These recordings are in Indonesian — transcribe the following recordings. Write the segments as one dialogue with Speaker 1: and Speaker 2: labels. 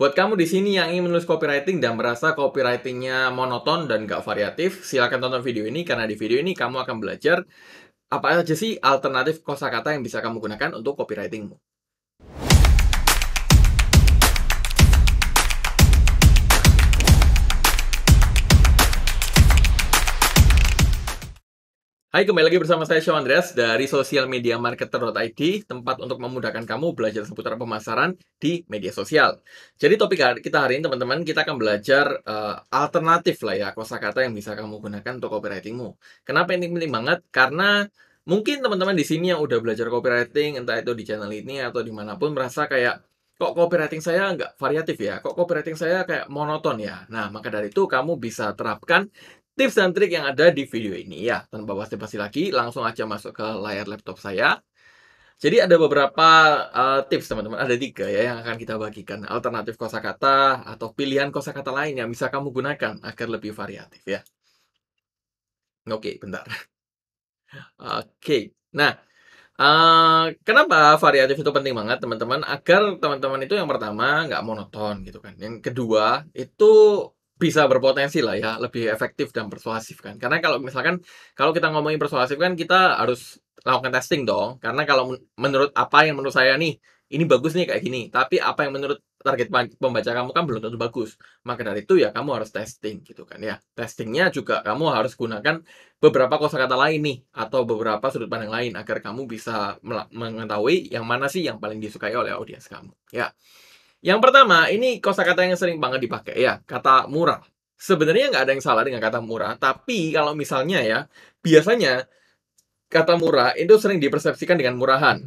Speaker 1: Buat kamu di sini yang ingin menulis copywriting dan merasa copywritingnya monoton dan gak variatif, silahkan tonton video ini karena di video ini kamu akan belajar apa aja sih alternatif kosakata yang bisa kamu gunakan untuk copywritingmu. Hai, kembali lagi bersama saya Sean Andreas dari Social Media Marketer.id, tempat untuk memudahkan kamu belajar seputar pemasaran di media sosial. Jadi topik kita hari ini teman-teman, kita akan belajar uh, alternatif lah ya kosakata yang bisa kamu gunakan untuk copywritingmu. Kenapa ini penting banget? Karena mungkin teman-teman di sini yang udah belajar copywriting, entah itu di channel ini atau dimanapun, merasa kayak kok copywriting saya nggak variatif ya, kok copywriting saya kayak monoton ya. Nah, maka dari itu kamu bisa terapkan tips dan trik yang ada di video ini ya. Tanpa basa-basi lagi, langsung aja masuk ke layar laptop saya. Jadi ada beberapa uh, tips teman-teman, ada tiga ya yang akan kita bagikan. Alternatif kosakata atau pilihan kosakata lain yang bisa kamu gunakan agar lebih variatif ya. Oke, okay, bentar. Oke, okay. nah uh, kenapa variatif itu penting banget teman-teman? Agar teman-teman itu yang pertama nggak monoton gitu kan. Yang kedua itu bisa berpotensi lah ya lebih efektif dan persuasif kan karena kalau misalkan kalau kita ngomongin persuasif kan kita harus lakukan testing dong karena kalau menurut apa yang menurut saya nih ini bagus nih kayak gini tapi apa yang menurut target pembaca kamu kan belum tentu bagus maka dari itu ya kamu harus testing gitu kan ya testingnya juga kamu harus gunakan beberapa kosakata lain nih atau beberapa sudut pandang lain agar kamu bisa mengetahui yang mana sih yang paling disukai oleh audiens kamu ya yang pertama, ini kosakata yang sering banget dipakai ya, kata murah. Sebenarnya nggak ada yang salah dengan kata murah, tapi kalau misalnya ya, biasanya kata murah itu sering dipersepsikan dengan murahan.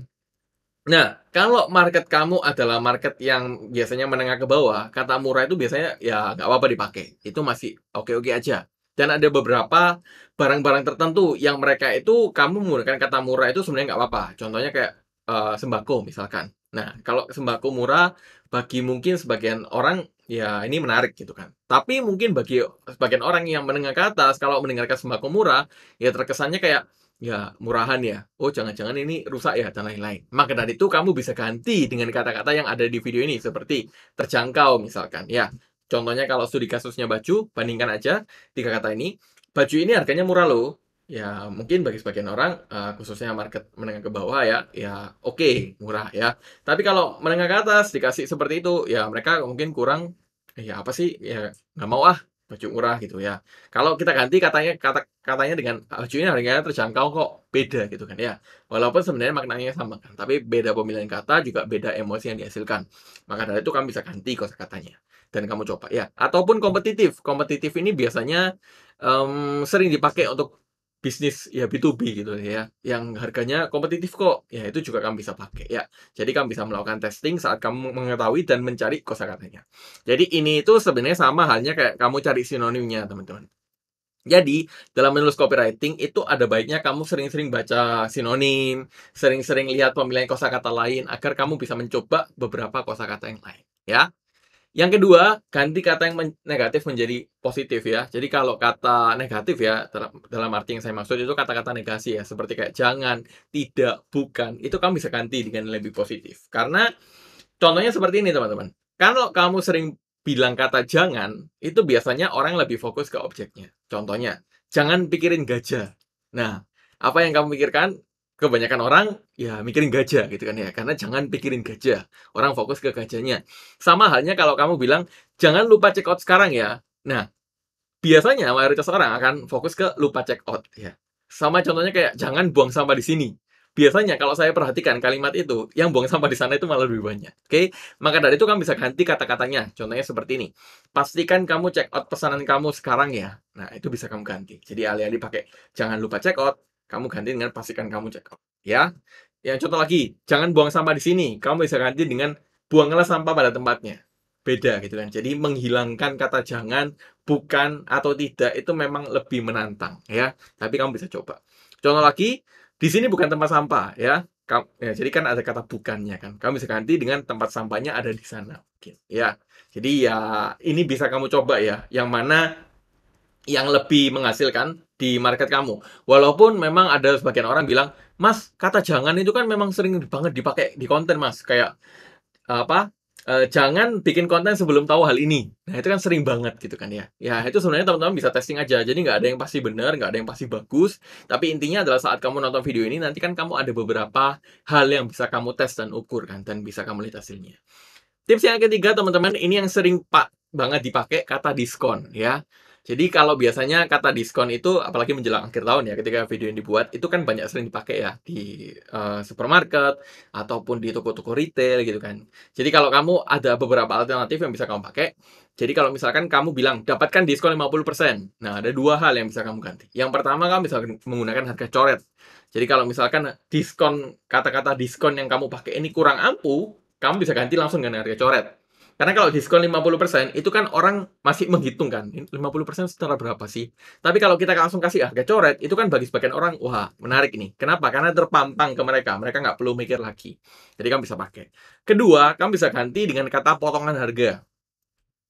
Speaker 1: Nah, kalau market kamu adalah market yang biasanya menengah ke bawah, kata murah itu biasanya ya nggak apa-apa dipakai. Itu masih oke-oke aja. Dan ada beberapa barang-barang tertentu yang mereka itu kamu menggunakan kata murah itu sebenarnya nggak apa-apa. Contohnya kayak uh, sembako misalkan. Nah, kalau sembako murah bagi mungkin sebagian orang ya ini menarik gitu kan. Tapi mungkin bagi sebagian orang yang menengah ke atas kalau mendengarkan sembako murah ya terkesannya kayak ya murahan ya. Oh, jangan-jangan ini rusak ya dan lain-lain. Maka dari itu kamu bisa ganti dengan kata-kata yang ada di video ini seperti terjangkau misalkan ya. Contohnya kalau studi kasusnya baju, bandingkan aja tiga kata ini. Baju ini harganya murah loh, Ya, mungkin bagi sebagian orang, uh, khususnya market menengah ke bawah ya, ya oke, murah ya. Tapi kalau menengah ke atas dikasih seperti itu, ya mereka mungkin kurang, eh, "Ya apa sih, ya nggak mau ah, baju murah," gitu ya. Kalau kita ganti katanya kata katanya dengan, ah, baju ini harganya terjangkau kok." Beda gitu kan ya. Walaupun sebenarnya maknanya sama kan, tapi beda pemilihan kata juga beda emosi yang dihasilkan. Maka dari itu kamu bisa ganti katanya dan kamu coba ya. Ataupun kompetitif, kompetitif ini biasanya, um, sering dipakai untuk bisnis ya B2B gitu ya yang harganya kompetitif kok ya itu juga kamu bisa pakai ya jadi kamu bisa melakukan testing saat kamu mengetahui dan mencari kosakatanya jadi ini itu sebenarnya sama halnya kayak kamu cari sinonimnya teman-teman jadi, dalam menulis copywriting itu ada baiknya kamu sering-sering baca sinonim, sering-sering lihat pemilihan kosakata lain agar kamu bisa mencoba beberapa kosakata yang lain, ya. Yang kedua, ganti kata yang negatif menjadi positif ya. Jadi kalau kata negatif ya dalam, dalam arti yang saya maksud itu kata-kata negasi ya, seperti kayak jangan, tidak, bukan. Itu kamu bisa ganti dengan lebih positif. Karena contohnya seperti ini, teman-teman. Kalau kamu sering bilang kata jangan, itu biasanya orang lebih fokus ke objeknya. Contohnya, jangan pikirin gajah. Nah, apa yang kamu pikirkan? kebanyakan orang ya mikirin gajah gitu kan ya karena jangan pikirin gajah orang fokus ke gajahnya sama halnya kalau kamu bilang jangan lupa check out sekarang ya nah biasanya mayoritas orang akan fokus ke lupa check out ya sama contohnya kayak jangan buang sampah di sini biasanya kalau saya perhatikan kalimat itu yang buang sampah di sana itu malah lebih banyak oke maka dari itu kamu bisa ganti kata-katanya contohnya seperti ini pastikan kamu check out pesanan kamu sekarang ya nah itu bisa kamu ganti jadi alih-alih pakai jangan lupa check out kamu ganti dengan pastikan kamu check out. Ya. Yang contoh lagi, jangan buang sampah di sini. Kamu bisa ganti dengan buanglah sampah pada tempatnya. Beda gitu kan. Jadi menghilangkan kata jangan, bukan atau tidak itu memang lebih menantang ya. Tapi kamu bisa coba. Contoh lagi, di sini bukan tempat sampah ya. Kamu, ya, jadi kan ada kata bukannya kan. Kamu bisa ganti dengan tempat sampahnya ada di sana. Mungkin. Ya, jadi ya ini bisa kamu coba ya. Yang mana yang lebih menghasilkan di market kamu. Walaupun memang ada sebagian orang bilang, "Mas, kata jangan itu kan memang sering banget dipakai di konten, Mas." Kayak apa? E, jangan bikin konten sebelum tahu hal ini. Nah, itu kan sering banget gitu kan ya. Ya, itu sebenarnya teman-teman bisa testing aja. Jadi nggak ada yang pasti benar, nggak ada yang pasti bagus. Tapi intinya adalah saat kamu nonton video ini nanti kan kamu ada beberapa hal yang bisa kamu tes dan ukur kan dan bisa kamu lihat hasilnya. Tips yang ketiga, teman-teman, ini yang sering pak banget dipakai kata diskon ya. Jadi kalau biasanya kata diskon itu apalagi menjelang akhir tahun ya ketika video yang dibuat itu kan banyak sering dipakai ya di uh, supermarket ataupun di toko-toko retail gitu kan. Jadi kalau kamu ada beberapa alternatif yang bisa kamu pakai. Jadi kalau misalkan kamu bilang dapatkan diskon 50%. Nah, ada dua hal yang bisa kamu ganti. Yang pertama kamu bisa menggunakan harga coret. Jadi kalau misalkan diskon kata-kata diskon yang kamu pakai ini kurang ampuh, kamu bisa ganti langsung dengan harga coret. Karena kalau diskon 50% itu kan orang masih menghitung kan, 50% setara berapa sih? Tapi kalau kita langsung kasih harga coret, itu kan bagi sebagian orang, wah menarik nih Kenapa? Karena terpampang ke mereka, mereka nggak perlu mikir lagi. Jadi kamu bisa pakai. Kedua, kamu bisa ganti dengan kata potongan harga.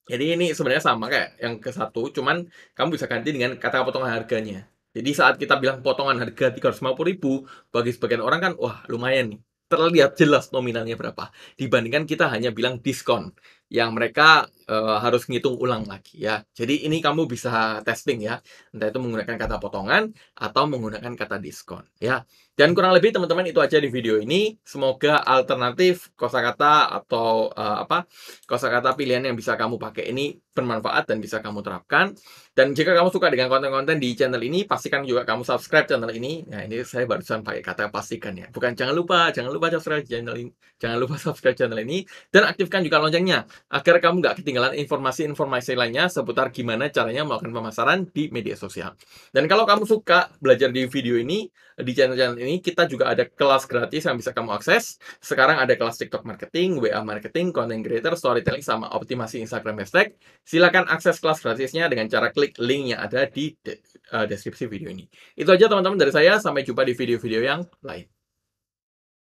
Speaker 1: Jadi ini sebenarnya sama kayak yang ke satu, cuman kamu bisa ganti dengan kata potongan harganya. Jadi saat kita bilang potongan harga 350 ribu, bagi sebagian orang kan, wah lumayan nih. Terlihat jelas nominalnya berapa. Dibandingkan kita hanya bilang diskon yang mereka e, harus ngitung ulang lagi ya. Jadi ini kamu bisa testing ya, entah itu menggunakan kata potongan atau menggunakan kata diskon ya. Dan kurang lebih teman-teman itu aja di video ini. Semoga alternatif kosakata atau uh, apa kosakata pilihan yang bisa kamu pakai ini bermanfaat dan bisa kamu terapkan. Dan jika kamu suka dengan konten-konten di channel ini, pastikan juga kamu subscribe channel ini. Nah, ini saya barusan pakai kata pastikan ya. Bukan jangan lupa, jangan lupa subscribe channel ini. Jangan lupa subscribe channel ini dan aktifkan juga loncengnya agar kamu nggak ketinggalan informasi-informasi lainnya seputar gimana caranya melakukan pemasaran di media sosial. Dan kalau kamu suka belajar di video ini, di channel-channel ini kita juga ada kelas gratis yang bisa kamu akses. Sekarang ada kelas TikTok marketing, WA marketing, content creator, storytelling sama optimasi Instagram hashtag. Silahkan akses kelas gratisnya dengan cara klik link yang ada di eh, deskripsi video ini. Itu aja teman-teman dari saya, sampai jumpa di video-video yang lain.